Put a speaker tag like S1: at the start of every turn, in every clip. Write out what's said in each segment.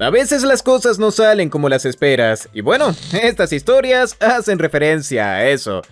S1: A veces las cosas no salen como las esperas, y bueno, estas historias hacen referencia a eso.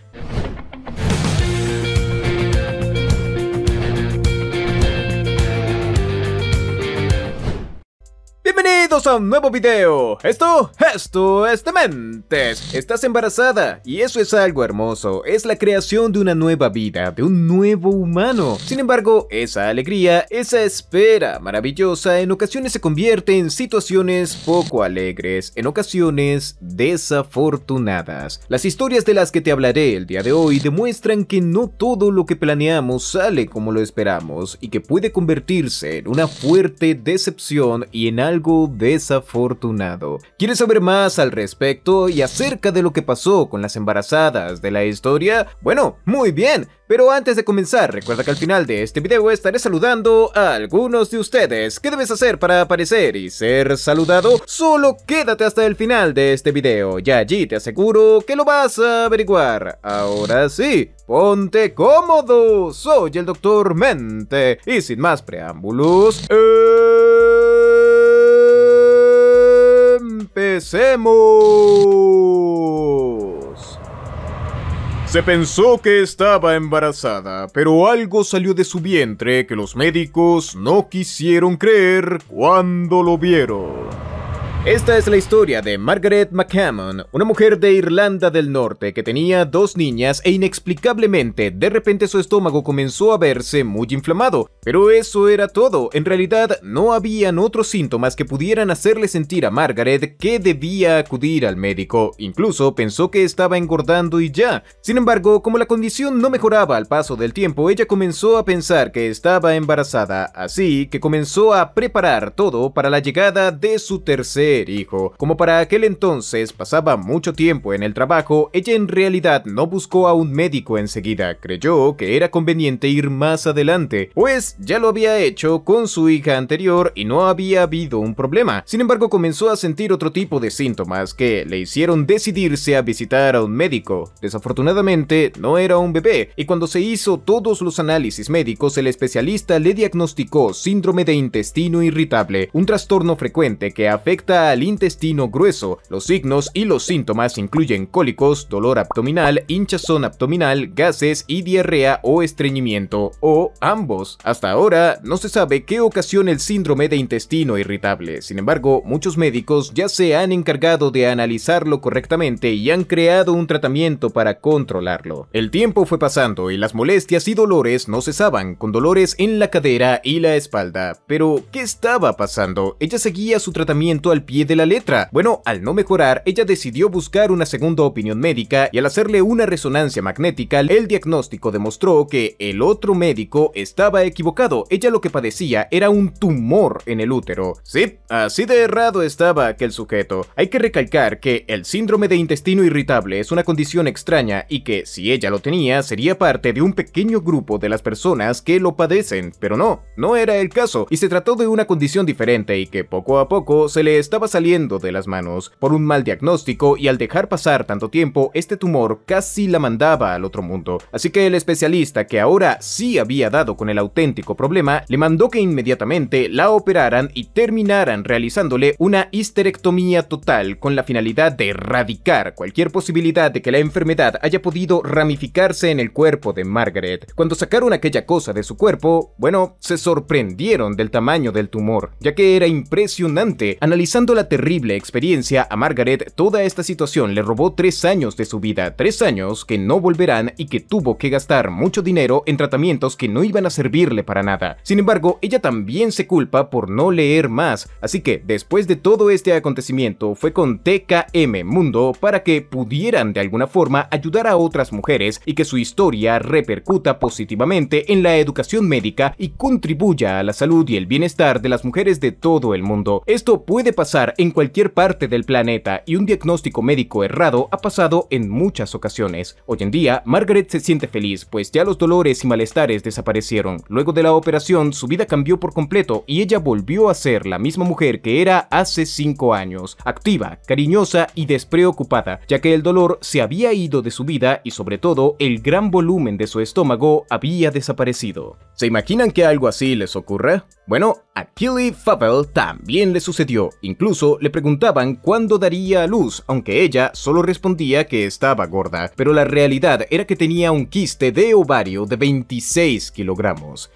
S1: Bienvenidos a un nuevo video, esto, esto es Dementes Estás embarazada y eso es algo hermoso, es la creación de una nueva vida, de un nuevo humano Sin embargo, esa alegría, esa espera maravillosa en ocasiones se convierte en situaciones poco alegres En ocasiones desafortunadas Las historias de las que te hablaré el día de hoy demuestran que no todo lo que planeamos sale como lo esperamos Y que puede convertirse en una fuerte decepción y en algo desafortunado. ¿Quieres saber más al respecto y acerca de lo que pasó con las embarazadas de la historia? Bueno, muy bien, pero antes de comenzar, recuerda que al final de este video estaré saludando a algunos de ustedes. ¿Qué debes hacer para aparecer y ser saludado? Solo quédate hasta el final de este video, ya allí te aseguro que lo vas a averiguar. Ahora sí, ponte cómodo, soy el Doctor Mente. Y sin más preámbulos... Eh, Se pensó que estaba embarazada, pero algo salió de su vientre que los médicos no quisieron creer cuando lo vieron. Esta es la historia de Margaret McCammon, una mujer de Irlanda del Norte que tenía dos niñas e inexplicablemente de repente su estómago comenzó a verse muy inflamado. Pero eso era todo, en realidad no habían otros síntomas que pudieran hacerle sentir a Margaret que debía acudir al médico, incluso pensó que estaba engordando y ya. Sin embargo, como la condición no mejoraba al paso del tiempo, ella comenzó a pensar que estaba embarazada, así que comenzó a preparar todo para la llegada de su tercer hijo. Como para aquel entonces pasaba mucho tiempo en el trabajo, ella en realidad no buscó a un médico enseguida, creyó que era conveniente ir más adelante, pues ya lo había hecho con su hija anterior y no había habido un problema. Sin embargo, comenzó a sentir otro tipo de síntomas que le hicieron decidirse a visitar a un médico. Desafortunadamente, no era un bebé, y cuando se hizo todos los análisis médicos, el especialista le diagnosticó síndrome de intestino irritable, un trastorno frecuente que afecta al intestino grueso. Los signos y los síntomas incluyen cólicos, dolor abdominal, hinchazón abdominal, gases y diarrea o estreñimiento, o ambos. Hasta ahora, no se sabe qué ocasiona el síndrome de intestino irritable. Sin embargo, muchos médicos ya se han encargado de analizarlo correctamente y han creado un tratamiento para controlarlo. El tiempo fue pasando y las molestias y dolores no cesaban, con dolores en la cadera y la espalda. Pero, ¿qué estaba pasando? Ella seguía su tratamiento al pie de la letra. Bueno, al no mejorar, ella decidió buscar una segunda opinión médica y al hacerle una resonancia magnética, el diagnóstico demostró que el otro médico estaba equivocado. Ella lo que padecía era un tumor en el útero. Sí, así de errado estaba aquel sujeto. Hay que recalcar que el síndrome de intestino irritable es una condición extraña y que si ella lo tenía sería parte de un pequeño grupo de las personas que lo padecen, pero no, no era el caso y se trató de una condición diferente y que poco a poco se le estaba saliendo de las manos. Por un mal diagnóstico y al dejar pasar tanto tiempo, este tumor casi la mandaba al otro mundo. Así que el especialista que ahora sí había dado con el auténtico problema, le mandó que inmediatamente la operaran y terminaran realizándole una histerectomía total con la finalidad de erradicar cualquier posibilidad de que la enfermedad haya podido ramificarse en el cuerpo de Margaret. Cuando sacaron aquella cosa de su cuerpo, bueno, se sorprendieron del tamaño del tumor, ya que era impresionante analizando la terrible experiencia a Margaret, toda esta situación le robó tres años de su vida, tres años que no volverán y que tuvo que gastar mucho dinero en tratamientos que no iban a servirle para nada. Sin embargo, ella también se culpa por no leer más, así que después de todo este acontecimiento fue con TKM Mundo para que pudieran de alguna forma ayudar a otras mujeres y que su historia repercuta positivamente en la educación médica y contribuya a la salud y el bienestar de las mujeres de todo el mundo. Esto puede pasar en cualquier parte del planeta y un diagnóstico médico errado ha pasado en muchas ocasiones. Hoy en día, Margaret se siente feliz, pues ya los dolores y malestares desaparecieron. Luego de la operación, su vida cambió por completo y ella volvió a ser la misma mujer que era hace cinco años, activa, cariñosa y despreocupada, ya que el dolor se había ido de su vida y sobre todo el gran volumen de su estómago había desaparecido. ¿Se imaginan que algo así les ocurra? Bueno, a Kelly Favel también le sucedió, incluso Incluso le preguntaban cuándo daría a luz, aunque ella solo respondía que estaba gorda, pero la realidad era que tenía un quiste de ovario de 26 kilogramos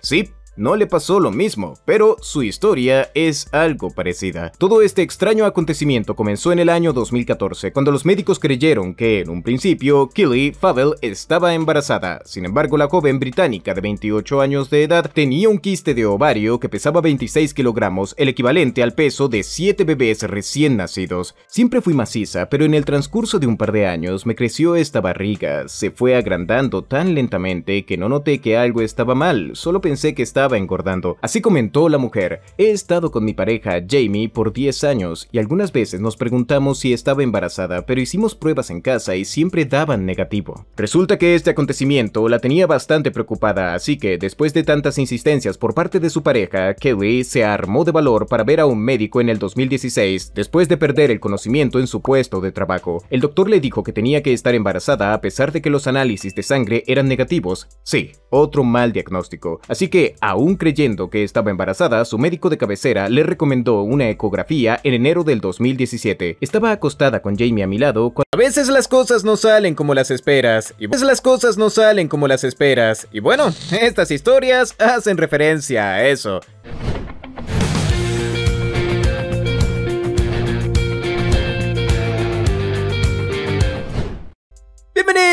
S1: no le pasó lo mismo, pero su historia es algo parecida. Todo este extraño acontecimiento comenzó en el año 2014, cuando los médicos creyeron que, en un principio, Kelly Favel estaba embarazada. Sin embargo, la joven británica de 28 años de edad tenía un quiste de ovario que pesaba 26 kilogramos, el equivalente al peso de 7 bebés recién nacidos. Siempre fui maciza, pero en el transcurso de un par de años me creció esta barriga. Se fue agrandando tan lentamente que no noté que algo estaba mal, solo pensé que estaba engordando. Así comentó la mujer, he estado con mi pareja Jamie por 10 años y algunas veces nos preguntamos si estaba embarazada, pero hicimos pruebas en casa y siempre daban negativo. Resulta que este acontecimiento la tenía bastante preocupada, así que después de tantas insistencias por parte de su pareja, Kelly se armó de valor para ver a un médico en el 2016, después de perder el conocimiento en su puesto de trabajo. El doctor le dijo que tenía que estar embarazada a pesar de que los análisis de sangre eran negativos. Sí, otro mal diagnóstico. Así que ahora Aún creyendo que estaba embarazada, su médico de cabecera le recomendó una ecografía en enero del 2017. Estaba acostada con Jamie a mi lado cuando... A veces las cosas no salen como las esperas, y a veces las cosas no salen como las esperas, y bueno, estas historias hacen referencia a eso.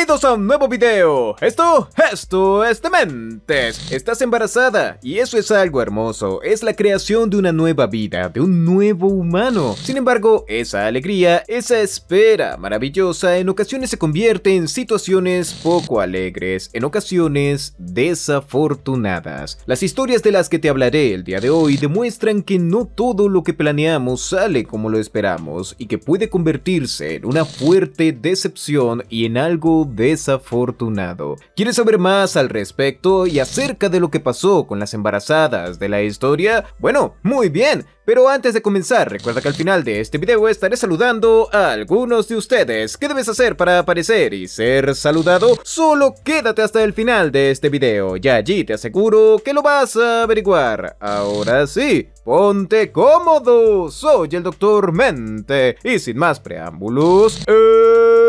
S1: Bienvenidos a un nuevo video. Esto, esto es Dementes. Estás embarazada y eso es algo hermoso. Es la creación de una nueva vida, de un nuevo humano. Sin embargo, esa alegría, esa espera maravillosa en ocasiones se convierte en situaciones poco alegres, en ocasiones desafortunadas. Las historias de las que te hablaré el día de hoy demuestran que no todo lo que planeamos sale como lo esperamos y que puede convertirse en una fuerte decepción y en algo desafortunado. ¿Quieres saber más al respecto y acerca de lo que pasó con las embarazadas de la historia? Bueno, muy bien, pero antes de comenzar, recuerda que al final de este video estaré saludando a algunos de ustedes. ¿Qué debes hacer para aparecer y ser saludado? Solo quédate hasta el final de este video, ya allí te aseguro que lo vas a averiguar. Ahora sí, ponte cómodo, soy el Doctor Mente, y sin más preámbulos... Eh,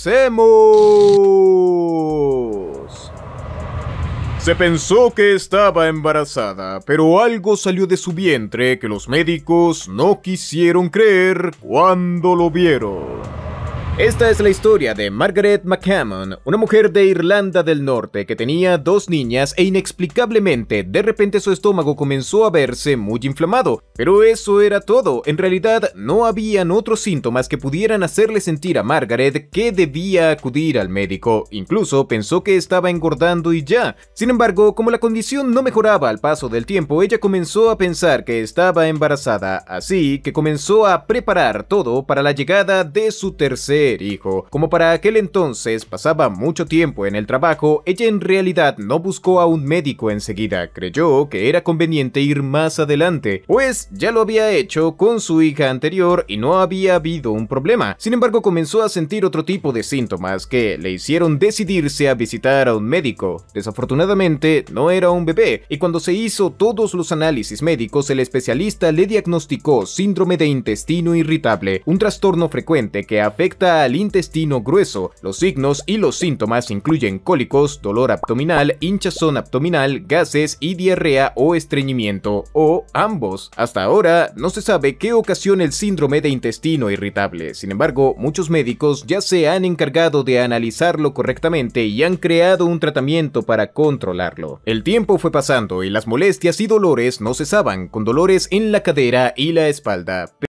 S1: Se pensó que estaba embarazada, pero algo salió de su vientre que los médicos no quisieron creer cuando lo vieron. Esta es la historia de Margaret McCammon, una mujer de Irlanda del Norte que tenía dos niñas e inexplicablemente de repente su estómago comenzó a verse muy inflamado. Pero eso era todo, en realidad no habían otros síntomas que pudieran hacerle sentir a Margaret que debía acudir al médico, incluso pensó que estaba engordando y ya. Sin embargo, como la condición no mejoraba al paso del tiempo, ella comenzó a pensar que estaba embarazada, así que comenzó a preparar todo para la llegada de su tercer hijo. Como para aquel entonces pasaba mucho tiempo en el trabajo, ella en realidad no buscó a un médico enseguida, creyó que era conveniente ir más adelante, pues ya lo había hecho con su hija anterior y no había habido un problema. Sin embargo, comenzó a sentir otro tipo de síntomas que le hicieron decidirse a visitar a un médico. Desafortunadamente, no era un bebé, y cuando se hizo todos los análisis médicos, el especialista le diagnosticó síndrome de intestino irritable, un trastorno frecuente que afecta a al intestino grueso. Los signos y los síntomas incluyen cólicos, dolor abdominal, hinchazón abdominal, gases y diarrea o estreñimiento, o ambos. Hasta ahora, no se sabe qué ocasiona el síndrome de intestino irritable. Sin embargo, muchos médicos ya se han encargado de analizarlo correctamente y han creado un tratamiento para controlarlo. El tiempo fue pasando y las molestias y dolores no cesaban, con dolores en la cadera y la espalda.